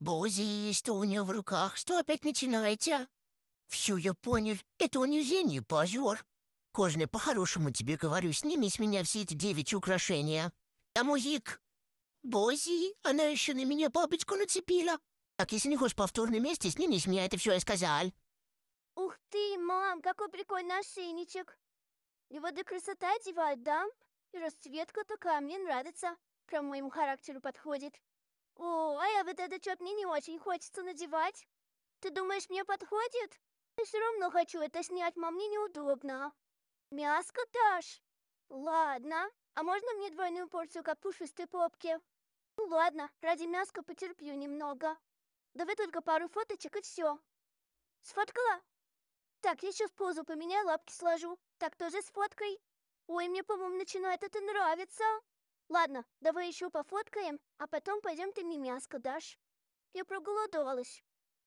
Бози, что у нее в руках? Что опять начинаете? А? Все, я понял. Это унижение, позор. Кожная, по-хорошему тебе говорю, сними с меня все эти девичьи украшения. А мужик. Бози, она еще на меня бабочку нацепила. Так, если не хочешь повторной мести, сними с меня это все, я сказал. Ух ты, мам, какой прикольный ошейничек. Его до красота одевают, да? И расцветка такая, мне нравится. Прям моему характеру подходит. О, а я вот этот чоп мне не очень хочется надевать. Ты думаешь, мне подходит? Я все равно хочу это снять, мам, мне неудобно. Мяско дашь? Ладно. А можно мне двойную порцию капушистой попки? Ну ладно, ради мяска потерплю немного. Давай только пару фоточек и все. Сфоткала? Так, еще в позу поменяю, лапки сложу. Так тоже с фоткой. Ой, мне, по-моему, начинает это нравиться. Ладно, давай еще пофоткаем, а потом пойдем ты мне мяско дашь. Я проголодалась.